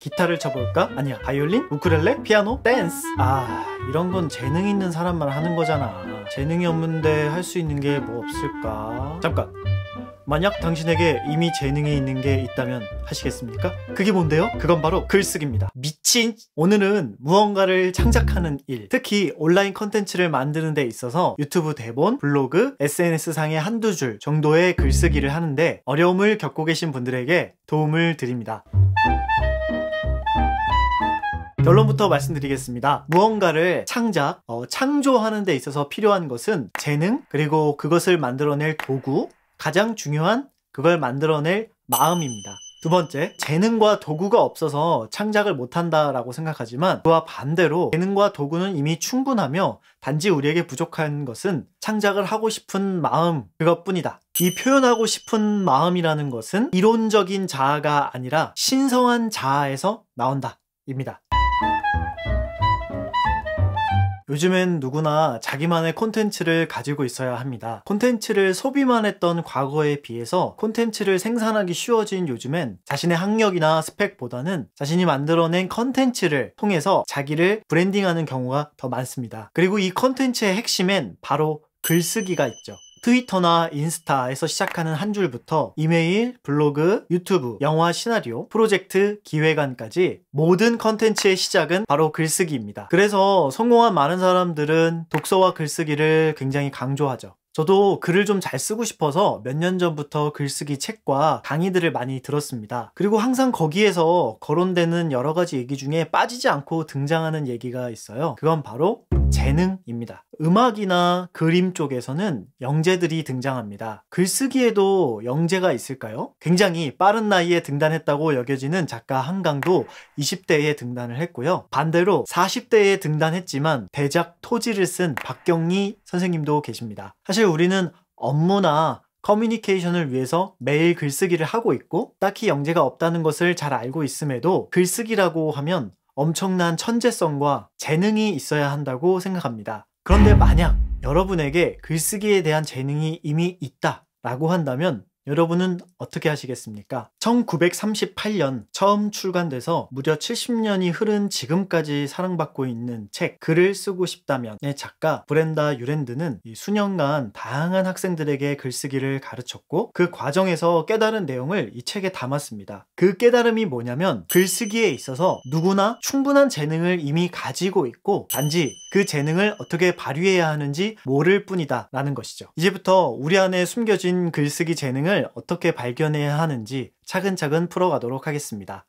기타를 쳐볼까? 아니야 바이올린? 우크렐레? 피아노? 댄스? 아 이런 건 재능 있는 사람만 하는 거잖아 재능이 없는데 할 수 있는 게 뭐 없을까? 잠깐 만약 당신에게 이미 재능이 있는 게 있다면 하시겠습니까? 그게 뭔데요? 그건 바로 글쓰기입니다. 미친! 오늘은 무언가를 창작하는 일, 특히 온라인 컨텐츠를 만드는 데 있어서 유튜브 대본, 블로그, s n s 상의 한두 줄 정도의 글쓰기를 하는데 어려움을 겪고 계신 분들에게 도움을 드립니다. 결론부터 말씀드리겠습니다. 무언가를 창작, 어, 창조하는 데 있어서 필요한 것은 재능, 그리고 그것을 만들어낼 도구, 가장 중요한 그걸 만들어낼 마음입니다. 두 번째, 재능과 도구가 없어서 창작을 못한다라고 생각하지만 그와 반대로 재능과 도구는 이미 충분하며 단지 우리에게 부족한 것은 창작을 하고 싶은 마음 그것뿐이다. 이 표현하고 싶은 마음이라는 것은 이론적인 자아가 아니라 신성한 자아에서 나온다. 입니다. 요즘엔 누구나 자기만의 콘텐츠를 가지고 있어야 합니다. 콘텐츠를 소비만 했던 과거에 비해서 콘텐츠를 생산하기 쉬워진 요즘엔 자신의 학력이나 스펙보다는 자신이 만들어낸 콘텐츠를 통해서 자기를 브랜딩하는 경우가 더 많습니다. 그리고 이콘텐츠의 핵심엔 바로 글쓰기가 있죠. 트위터나 인스타에서 시작하는 한 줄부터 이메일, 블로그, 유튜브, 영화 시나리오, 프로젝트, 기획안까지 모든 컨텐츠의 시작은 바로 글쓰기입니다. 그래서 성공한 많은 사람들은 독서와 글쓰기를 굉장히 강조하죠. 저도 글을 좀 잘 쓰고 싶어서 몇 년 전부터 글쓰기 책과 강의들을 많이 들었습니다. 그리고 항상 거기에서 거론되는 여러 가지 얘기 중에 빠지지 않고 등장하는 얘기가 있어요. 그건 바로 재능입니다. 음악이나 그림 쪽에서는 영재들이 등장합니다. 글쓰기에도 영재가 있을까요? 굉장히 빠른 나이에 등단했다고 여겨지는 작가 한강도 20대에 등단을 했고요. 반대로 40대에 등단했지만 대작 토지를 쓴 박경리 선생님도 계십니다. 사실 우리는 업무나 커뮤니케이션을 위해서 매일 글쓰기를 하고 있고 딱히 영재가 없다는 것을 잘 알고 있음에도 글쓰기라고 하면 엄청난 천재성과 재능이 있어야 한다고 생각합니다. 그런데 만약 여러분에게 글쓰기에 대한 재능이 이미 있다 라고 한다면 여러분은 어떻게 하시겠습니까? 1938년 처음 출간돼서 무려 70년이 흐른 지금까지 사랑받고 있는 책 글을 쓰고 싶다면내 작가 브렌다 유랜드는 수년간 다양한 학생들에게 글쓰기를 가르쳤고 그 과정에서 깨달은 내용을 이 책에 담았습니다. 그 깨달음이 뭐냐면 글쓰기에 있어서 누구나 충분한 재능을 이미 가지고 있고 단지 그 재능을 어떻게 발휘해야 하는지 모를 뿐이다 라는 것이죠. 이제부터 우리 안에 숨겨진 글쓰기 재능을 원인을 어떻게 발견해야 하는지 차근차근 풀어가도록 하겠습니다.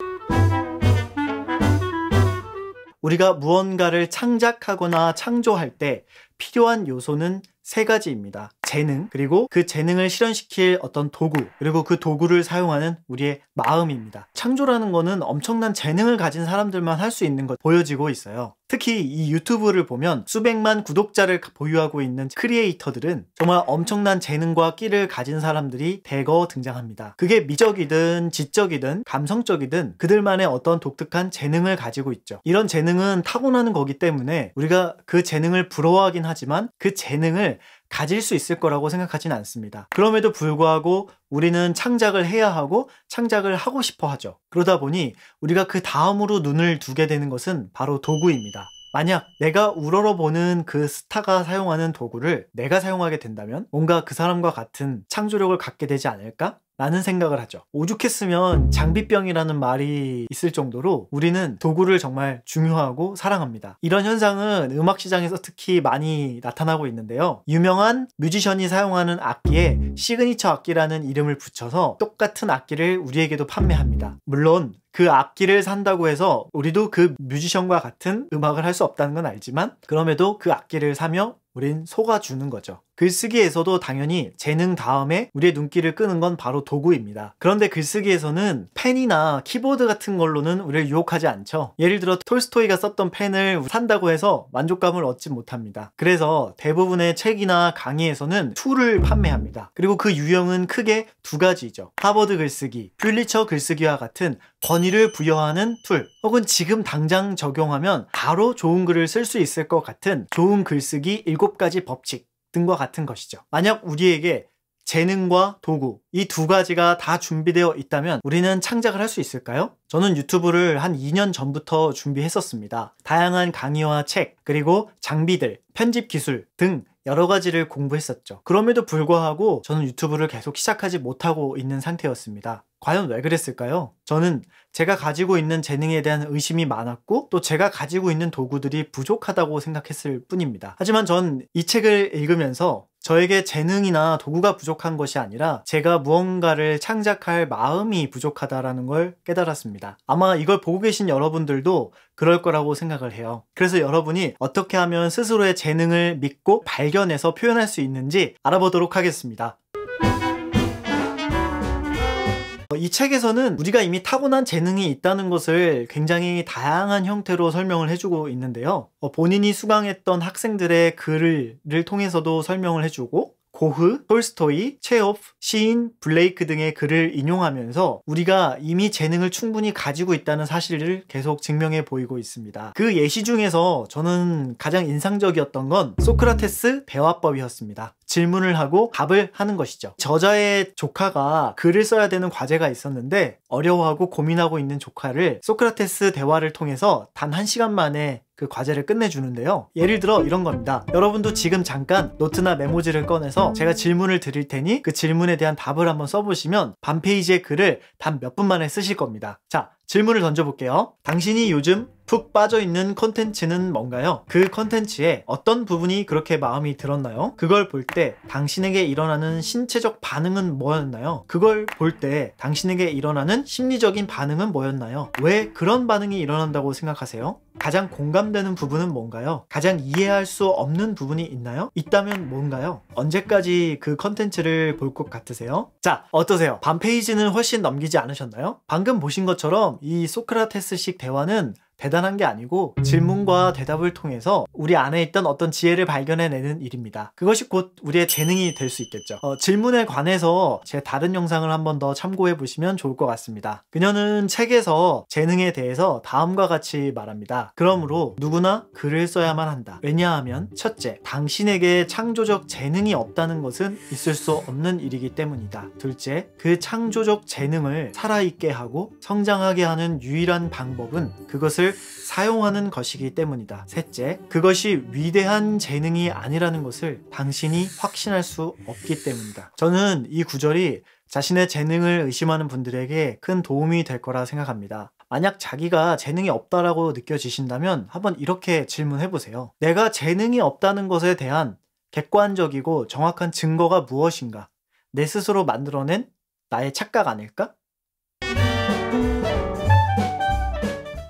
우리가 무언가를 창작하거나 창조할 때 필요한 요소는 세 가지입니다. 재능 그리고 그 재능을 실현시킬 어떤 도구 그리고 그 도구를 사용하는 우리의 마음입니다. 창조라는 거는 엄청난 재능을 가진 사람들만 할 수 있는 것 보여지고 있어요. 특히 이 유튜브를 보면 수백만 구독자를 보유하고 있는 크리에이터들은 정말 엄청난 재능과 끼를 가진 사람들이 대거 등장합니다. 그게 미적이든 지적이든 감성적이든 그들만의 어떤 독특한 재능을 가지고 있죠. 이런 재능은 타고나는 거기 때문에 우리가 그 재능을 부러워하긴 하지만 그 재능을 가질 수 있을 거라고 생각하진 않습니다. 그럼에도 불구하고 우리는 창작을 해야 하고 창작을 하고 싶어 하죠. 그러다 보니 우리가 그 다음으로 눈을 두게 되는 것은 바로 도구입니다. 만약 내가 우러러보는 그 스타가 사용하는 도구를 내가 사용하게 된다면 뭔가 그 사람과 같은 창조력을 갖게 되지 않을까? 라는 생각을 하죠. 오죽했으면 장비병이라는 말이 있을 정도로 우리는 도구를 정말 중요하고 사랑합니다. 이런 현상은 음악 시장에서 특히 많이 나타나고 있는데요. 유명한 뮤지션이 사용하는 악기에 시그니처 악기라는 이름을 붙여서 똑같은 악기를 우리에게도 판매합니다. 물론 그 악기를 산다고 해서 우리도 그 뮤지션과 같은 음악을 할 수 없다는 건 알지만 그럼에도 그 악기를 사며 우린 속아주는 거죠. 글쓰기에서도 당연히 재능 다음에 우리의 눈길을 끄는 건 바로 도구입니다. 그런데 글쓰기에서는 펜이나 키보드 같은 걸로는 우리를 유혹하지 않죠. 예를 들어 톨스토이가 썼던 펜을 산다고 해서 만족감을 얻지 못합니다. 그래서 대부분의 책이나 강의에서는 툴을 판매합니다. 그리고 그 유형은 크게 두 가지죠. 하버드 글쓰기, 퓰리처 글쓰기와 같은 권위를 부여하는 툴 혹은 지금 당장 적용하면 바로 좋은 글을 쓸 수 있을 것 같은 좋은 글쓰기 7가지 법칙 등과 같은 것이죠. 만약 우리에게 재능과 도구 이 두 가지가 다 준비되어 있다면 우리는 창작을 할 수 있을까요? 저는 유튜브를 한 2년 전부터 준비했었습니다. 다양한 강의와 책, 그리고 장비들, 편집 기술 등 여러 가지를 공부했었죠. 그럼에도 불구하고 저는 유튜브를 계속 시작하지 못하고 있는 상태였습니다. 과연 왜 그랬을까요? 저는 제가 가지고 있는 재능에 대한 의심이 많았고 또 제가 가지고 있는 도구들이 부족하다고 생각했을 뿐입니다. 하지만 전 이 책을 읽으면서 저에게 재능이나 도구가 부족한 것이 아니라 제가 무언가를 창작할 마음이 부족하다라는 걸 깨달았습니다. 아마 이걸 보고 계신 여러분들도 그럴 거라고 생각을 해요. 그래서 여러분이 어떻게 하면 스스로의 재능을 믿고 발견해서 표현할 수 있는지 알아보도록 하겠습니다. 어, 이 책에서는 우리가 이미 타고난 재능이 있다는 것을 굉장히 다양한 형태로 설명을 해주고 있는데요. 어, 본인이 수강했던 학생들의 글을 통해서도 설명을 해주고 고흐, 톨스토이, 체오프, 시인, 블레이크 등의 글을 인용하면서 우리가 이미 재능을 충분히 가지고 있다는 사실을 계속 증명해 보이고 있습니다. 그 예시 중에서 저는 가장 인상적이었던 건 소크라테스 대화법이었습니다. 질문을 하고 답을 하는 것이죠. 저자의 조카가 글을 써야 되는 과제가 있었는데 어려워하고 고민하고 있는 조카를 소크라테스 대화를 통해서 단 한 시간 만에 그 과제를 끝내주는데요. 예를 들어 이런 겁니다. 여러분도 지금 잠깐 노트나 메모지를 꺼내서 제가 질문을 드릴 테니 그 질문에 대한 답을 한번 써보시면 반 페이지의 글을 단 몇 분 만에 쓰실 겁니다. 자, 질문을 던져볼게요. 당신이 요즘 푹 빠져있는 컨텐츠는 뭔가요? 그 컨텐츠에 어떤 부분이 그렇게 마음이 들었나요? 그걸 볼 때 당신에게 일어나는 신체적 반응은 뭐였나요? 그걸 볼 때 당신에게 일어나는 심리적인 반응은 뭐였나요? 왜 그런 반응이 일어난다고 생각하세요? 가장 공감되는 부분은 뭔가요? 가장 이해할 수 없는 부분이 있나요? 있다면 뭔가요? 언제까지 그 컨텐츠를 볼 것 같으세요? 자, 어떠세요? 반 페이지는 훨씬 넘기지 않으셨나요? 방금 보신 것처럼 이 소크라테스식 대화는 대단한 게 아니고 질문과 대답을 통해서 우리 안에 있던 어떤 지혜를 발견해내는 일입니다. 그것이 곧 우리의 재능이 될 수 있겠죠. 어, 질문에 관해서 제 다른 영상을 한번 더 참고해 보시면 좋을 것 같습니다. 그녀는 책에서 재능에 대해서 다음과 같이 말합니다. 그러므로 누구나 글을 써야만 한다. 왜냐하면 첫째, 당신에게 창조적 재능이 없다는 것은 있을 수 없는 일이기 때문이다. 둘째, 그 창조적 재능을 살아있게 하고 성장하게 하는 유일한 방법은 그것을 사용하는 것이기 때문이다. 셋째, 그것이 위대한 재능이 아니라는 것을 당신이 확신할 수 없기 때문이다. 저는 이 구절이 자신의 재능을 의심하는 분들에게 큰 도움이 될 거라 생각합니다. 만약 자기가 재능이 없다라고 느껴지신다면 한번 이렇게 질문해 보세요. 내가 재능이 없다는 것에 대한 객관적이고 정확한 증거가 무엇인가? 내 스스로 만들어낸 나의 착각 아닐까?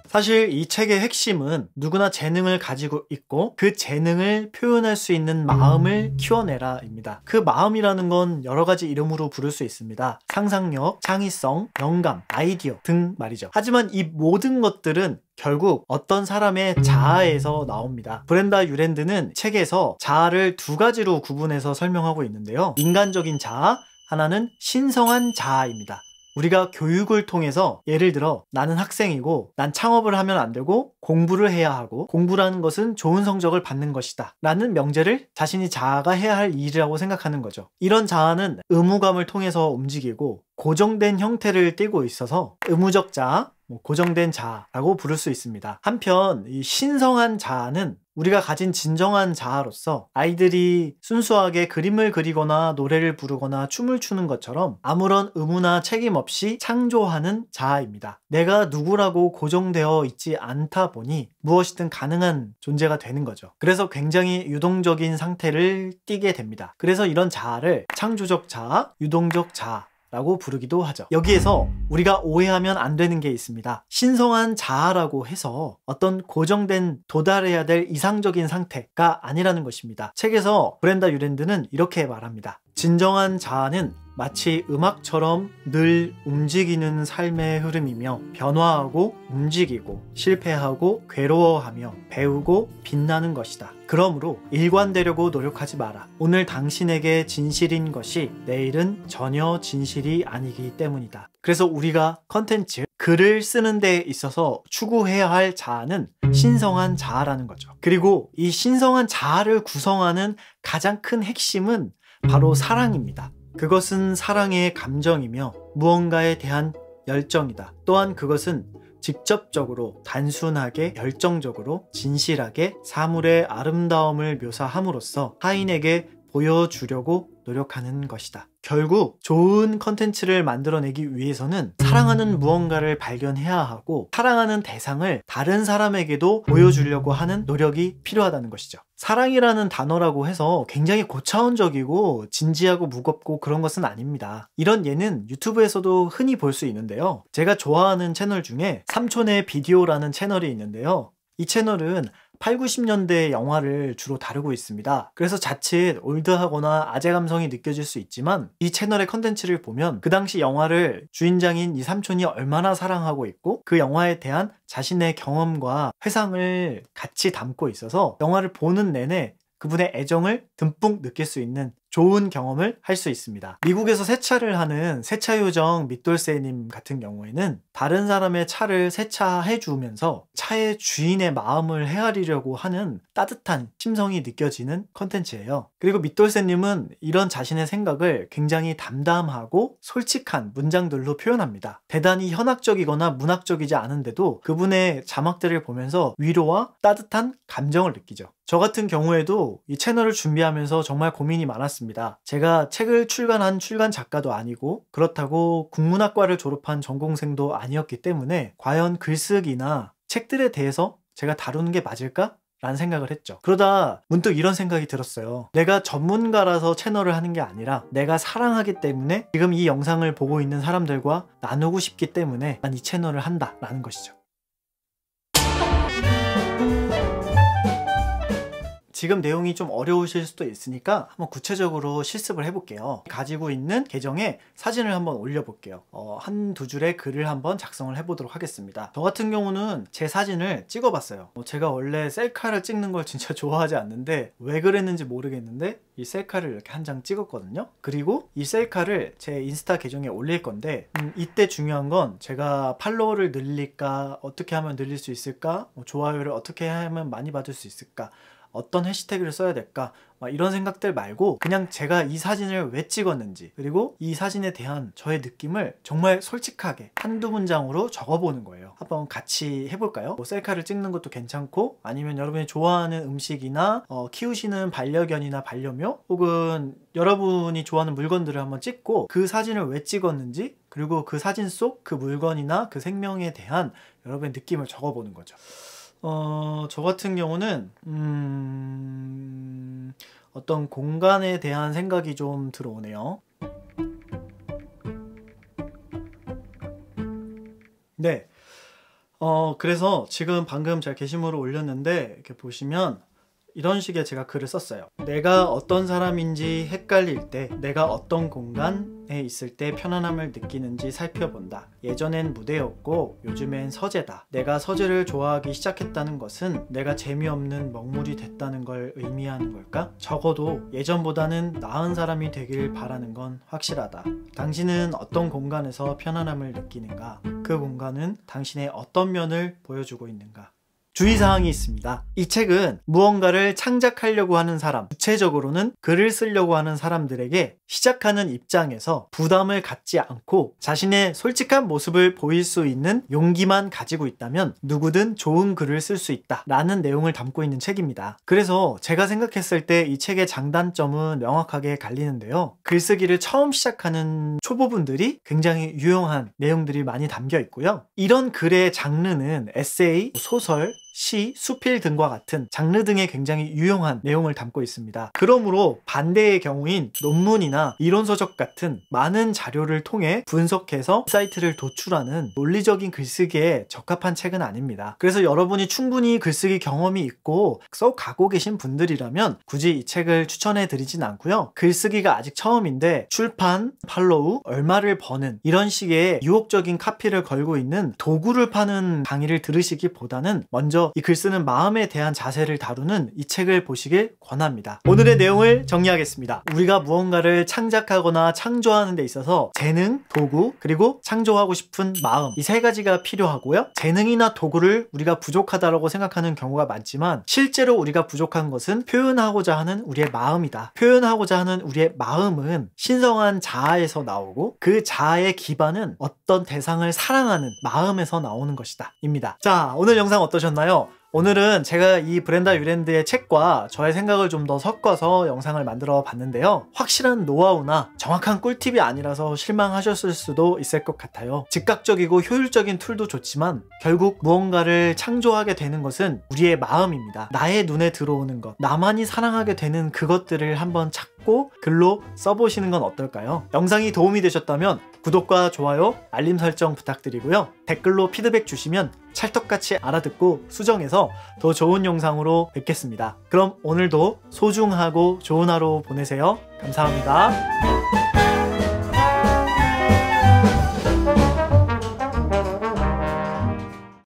사실 이 책의 핵심은 누구나 재능을 가지고 있고 그 재능을 표현할 수 있는 마음을 음. 키워내라 입니다. 그 마음이라는 건 여러 가지 이름으로 부를 수 있습니다. 상상력, 창의성, 영감, 아이디어 등 말이죠. 하지만 이 모든 것들은 결국 어떤 사람의 자아에서 나옵니다. 브렌다 유랜드는 책에서 자아를 두 가지로 구분해서 설명하고 있는데요. 인간적인 자아, 하나는 신성한 자아입니다. 우리가 교육을 통해서 예를 들어 나는 학생이고 난 창업을 하면 안 되고 공부를 해야 하고 공부라는 것은 좋은 성적을 받는 것이다 라는 명제를 자신이 자아가 해야 할 일이라고 생각하는 거죠. 이런 자아는 의무감을 통해서 움직이고 고정된 형태를 띠고 있어서 의무적 자아, 뭐 고정된 자아라고 부를 수 있습니다. 한편 이 신성한 자아는 우리가 가진 진정한 자아로서 아이들이 순수하게 그림을 그리거나 노래를 부르거나 춤을 추는 것처럼 아무런 의무나 책임 없이 창조하는 자아입니다. 내가 누구라고 고정되어 있지 않다 보니 무엇이든 가능한 존재가 되는 거죠. 그래서 굉장히 유동적인 상태를 띠게 됩니다. 그래서 이런 자아를 창조적 자아, 유동적 자아, 라고 부르기도 하죠. 여기에서 우리가 오해하면 안 되는 게 있습니다. 신성한 자아라고 해서 어떤 고정된 도달해야 될 이상적인 상태가 아니라는 것입니다. 책에서 브렌다 유랜드는 이렇게 말합니다. 진정한 자아는 마치 음악처럼 늘 움직이는 삶의 흐름이며 변화하고 움직이고 실패하고 괴로워하며 배우고 빛나는 것이다. 그러므로 일관되려고 노력하지 마라. 오늘 당신에게 진실인 것이 내일은 전혀 진실이 아니기 때문이다. 그래서 우리가 컨텐츠, 글을 쓰는 데 있어서 추구해야 할 자아는 신성한 자아라는 거죠. 그리고 이 신성한 자아를 구성하는 가장 큰 핵심은 바로 사랑입니다. 그것은 사랑의 감정이며 무언가에 대한 열정이다. 또한 그것은 직접적으로 단순하게 열정적으로 진실하게 사물의 아름다움을 묘사함으로써 타인에게 보여주려고 노력하는 것이다. 결국 좋은 컨텐츠를 만들어내기 위해서는 사랑하는 음. 무언가를 발견해야 하고 사랑하는 대상을 다른 사람에게도 보여주려고 하는 노력이 필요하다는 것이죠. 사랑이라는 단어라고 해서 굉장히 고차원적이고 진지하고 무겁고 그런 것은 아닙니다. 이런 예는 유튜브에서도 흔히 볼 수 있는데요. 제가 좋아하는 채널 중에 삼촌의 비디오라는 채널이 있는데요. 이 채널은 8, 90년대 영화를 주로 다루고 있습니다. 그래서 자칫 올드하거나 아재 감성이 느껴질 수 있지만 이 채널의 컨텐츠를 보면 그 당시 영화를 주인장인 이 삼촌이 얼마나 사랑하고 있고 그 영화에 대한 자신의 경험과 회상을 같이 담고 있어서 영화를 보는 내내 그분의 애정을 듬뿍 느낄 수 있는 좋은 경험을 할 수 있습니다. 미국에서 세차를 하는 세차요정 밑돌세님 같은 경우에는 다른 사람의 차를 세차해주면서 차의 주인의 마음을 헤아리려고 하는 따뜻한 심성이 느껴지는 컨텐츠예요. 그리고 밑돌세님은 이런 자신의 생각을 굉장히 담담하고 솔직한 문장들로 표현합니다. 대단히 현학적이거나 문학적이지 않은데도 그분의 자막들을 보면서 위로와 따뜻한 감정을 느끼죠. 저 같은 경우에도 이 채널을 준비하면서 정말 고민이 많았습니다. 제가 책을 출간한 출간 작가도 아니고 그렇다고 국문학과를 졸업한 전공생도 아니었기 때문에 과연 글쓰기나 책들에 대해서 제가 다루는 게 맞을까? 라는 생각을 했죠. 그러다 문득 이런 생각이 들었어요. 내가 전문가라서 채널을 하는 게 아니라 내가 사랑하기 때문에 지금 이 영상을 보고 있는 사람들과 나누고 싶기 때문에 난 이 채널을 한다라는 것이죠. 지금 내용이 좀 어려우실 수도 있으니까 한번 구체적으로 실습을 해볼게요. 가지고 있는 계정에 사진을 한번 올려볼게요. 어, 한 두 줄의 글을 한번 작성을 해보도록 하겠습니다. 저 같은 경우는 제 사진을 찍어봤어요. 어, 제가 원래 셀카를 찍는 걸 진짜 좋아하지 않는데 왜 그랬는지 모르겠는데 이 셀카를 이렇게 한 장 찍었거든요. 그리고 이 셀카를 제 인스타 계정에 올릴 건데 음, 이때 중요한 건 제가 팔로워를 늘릴까 어떻게 하면 늘릴 수 있을까 어, 좋아요를 어떻게 하면 많이 받을 수 있을까 어떤 해시태그를 써야 될까 이런 생각들 말고 그냥 제가 이 사진을 왜 찍었는지 그리고 이 사진에 대한 저의 느낌을 정말 솔직하게 한두 문장으로 적어보는 거예요 한번 같이 해볼까요? 뭐 셀카를 찍는 것도 괜찮고 아니면 여러분이 좋아하는 음식이나 어, 키우시는 반려견이나 반려묘 혹은 여러분이 좋아하는 물건들을 한번 찍고 그 사진을 왜 찍었는지 그리고 그 사진 속 그 물건이나 그 생명에 대한 여러분의 느낌을 적어보는 거죠 어, 저 같은 경우는, 음, 어떤 공간에 대한 생각이 좀 들어오네요. 네. 어, 그래서 지금 방금 제가 게시물을 올렸는데, 이렇게 보시면, 이런 식의 제가 글을 썼어요. 내가 어떤 사람인지 헷갈릴 때, 내가 어떤 공간, 공연에 있을 때 편안함을 느끼는지 살펴본다. 예전엔 무대였고 요즘엔 서재다. 내가 서재를 좋아하기 시작했다는 것은 내가 재미없는 먹물이 됐다는 걸 의미하는 걸까? 적어도 예전보다는 나은 사람이 되길 바라는 건 확실하다. 당신은 어떤 공간에서 편안함을 느끼는가? 그 공간은 당신의 어떤 면을 보여주고 있는가? 주의사항이 있습니다. 이 책은 무언가를 창작하려고 하는 사람, 구체적으로는 글을 쓰려고 하는 사람들에게 시작하는 입장에서 부담을 갖지 않고 자신의 솔직한 모습을 보일 수 있는 용기만 가지고 있다면 누구든 좋은 글을 쓸 수 있다 라는 내용을 담고 있는 책입니다. 그래서 제가 생각했을 때 이 책의 장단점은 명확하게 갈리는데요. 글쓰기를 처음 시작하는 초보분들이 굉장히 유용한 내용들이 많이 담겨 있고요. 이런 글의 장르는 에세이, 소설, 시, 수필 등과 같은 장르 등에 굉장히 유용한 내용을 담고 있습니다. 그러므로 반대의 경우인 논문이나 이론서적 같은 많은 자료를 통해 분석해서 사이트를 도출하는 논리적인 글쓰기에 적합한 책은 아닙니다. 그래서 여러분이 충분히 글쓰기 경험이 있고 써 가고 계신 분들이라면 굳이 이 책을 추천해 드리진 않고요. 글쓰기가 아직 처음인데 출판, 팔로우, 얼마를 버는 이런 식의 유혹적인 카피를 걸고 있는 도구를 파는 강의를 들으시기보다는 먼저 이 글쓰는 마음에 대한 자세를 다루는 이 책을 보시길 권합니다. 오늘의 내용을 정리하겠습니다. 우리가 무언가를 창작하거나 창조하는 데 있어서 재능, 도구, 그리고 창조하고 싶은 마음 이 세 가지가 필요하고요. 재능이나 도구를 우리가 부족하다고 생각하는 경우가 많지만 실제로 우리가 부족한 것은 표현하고자 하는 우리의 마음이다. 표현하고자 하는 우리의 마음은 신성한 자아에서 나오고 그 자아의 기반은 어떤 대상을 사랑하는 마음에서 나오는 것이다. 입니다. 자, 오늘 영상 어떠셨나요? 오늘은 음. 제가 이브랜다 네. 유랜드의 책과 저의 생각을 좀 더 섞어서 영상을 만들어 봤는데요. 확실한 노하우나 정확한 꿀팁이 아니라서 실망하셨을 수도 있을 것 같아요. 즉각적이고 효율적인 툴도 좋지만 결국 무언가를 창조하게 되는 것은 우리의 마음입니다. 나의 눈에 들어오는 것, 나만이 사랑하게 되는 그것들을 한번 찾고 글로 써보시는 건 어떨까요? 영상이 도움이 되셨다면 구독과 좋아요, 알림 설정 부탁드리고요. 댓글로 피드백 주시면 찰떡같이 알아듣고 수정해서 더 좋은 영상으로 뵙겠습니다. 그럼 오늘도 소중하고 좋은 하루 보내세요. 감사합니다.